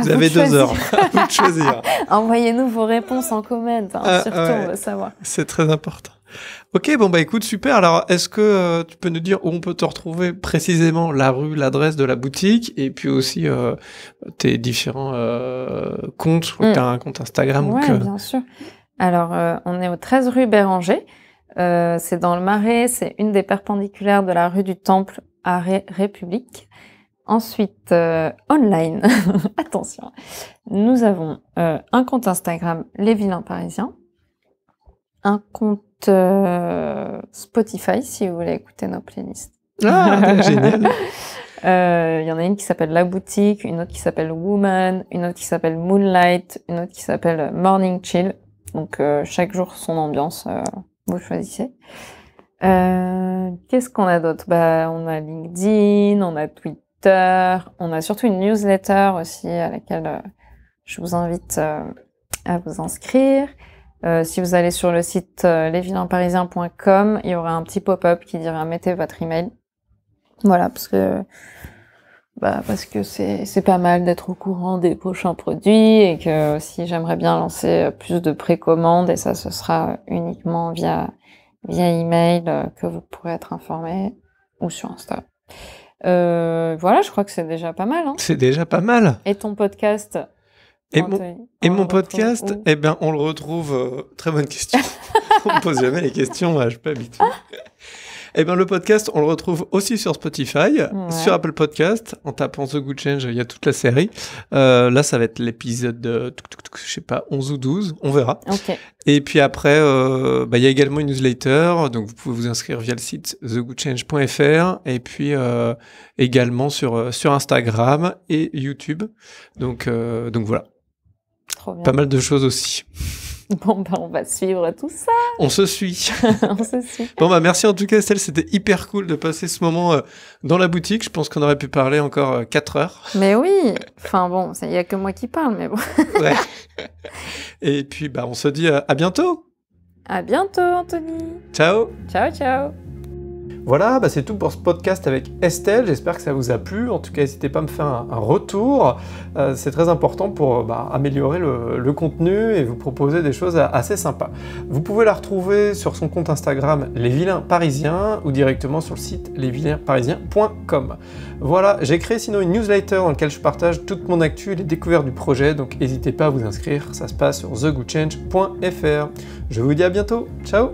vous avez deux heures. vous de choisir. (laughs) Envoyez-nous vos réponses en commentaire. Hein, ah, surtout, savoir. C'est très important. Ok, bon bah écoute, super. Alors, est-ce que euh, tu peux nous dire où on peut te retrouver précisément la rue, l'adresse de la boutique et puis aussi tes différents comptes tu mm. as un compte Instagram. Oui, bien sûr. Alors, on est au 13 rue Béranger. Euh, c'est dans le Marais, c'est une des perpendiculaires de la rue du Temple à République. Ensuite, euh, online, (laughs) attention, nous avons euh, un compte Instagram Les Vilains Parisiens, un compte Spotify si vous voulez écouter nos playlists. Ah, (laughs) génial Il y en a une qui s'appelle La Boutique, une autre qui s'appelle Woman, une autre qui s'appelle Moonlight, une autre qui s'appelle Morning Chill. Donc chaque jour son ambiance vous choisissez. Euh, qu'est-ce qu'on a d'autre bah, On a LinkedIn, on a Twitter, on a surtout une newsletter aussi à laquelle euh, je vous invite euh, à vous inscrire. si vous allez sur le site lesvillainsparisiens.com, il y aura un petit pop-up qui dira mettez votre email. Voilà, parce que bah, parce que c'est pas mal d'être au courant des prochains produits et que aussi j'aimerais bien lancer euh, plus de précommandes et ça ce sera uniquement via via email euh, que vous pourrez être informé ou sur Insta. Euh, voilà, je crois que c'est déjà pas mal. Hein. C'est déjà pas mal. Et ton podcast Et mon, podcast Eh bien, on le retrouve. Eh ben, très bonne question. (laughs) on ne pose jamais les questions, je ne suis pas habitué. Eh bien, le podcast, on le retrouve aussi sur Spotify, sur Apple Podcast. En tapant The Good Change, il y a toute la série. Euh, là, ça va être l'épisode, je sais pas, 11 ou 12. On verra. Et puis après, euh, bah, il y a également une newsletter. Donc, vous pouvez vous inscrire via le site thegoodchange.fr et puis euh, également sur, euh, sur Instagram et YouTube. Donc, euh, donc voilà. Pas mal de choses aussi. (laughs) Bon, bah, on va suivre tout ça. On se suit. (laughs) on se suit. Bon, bah, merci en tout cas, Estelle. C'était hyper cool de passer ce moment euh, dans la boutique. Je pense qu'on aurait pu parler encore 4 euh, heures. Mais oui. Enfin, bon, il n'y a que moi qui parle, mais bon. (laughs) Et puis, bah, on se dit euh, à bientôt. À bientôt, Anthony. Ciao. Ciao, ciao. Voilà, bah, c'est tout pour ce podcast avec Estelle. J'espère que ça vous a plu. En tout cas, n'hésitez pas à me faire un, retour. Euh, c'est très important pour euh, bah, améliorer le, contenu et vous proposer des choses assez sympas. Vous pouvez la retrouver sur son compte Instagram Les Vilains Parisiens ou directement sur le site lesvilainsparisiens.com. Voilà, j'ai créé sinon une newsletter dans laquelle je partage toute mon actu et les découvertes du projet. Donc n'hésitez pas à vous inscrire. Ça se passe sur thegoodchange.fr. Je vous dis à bientôt. Ciao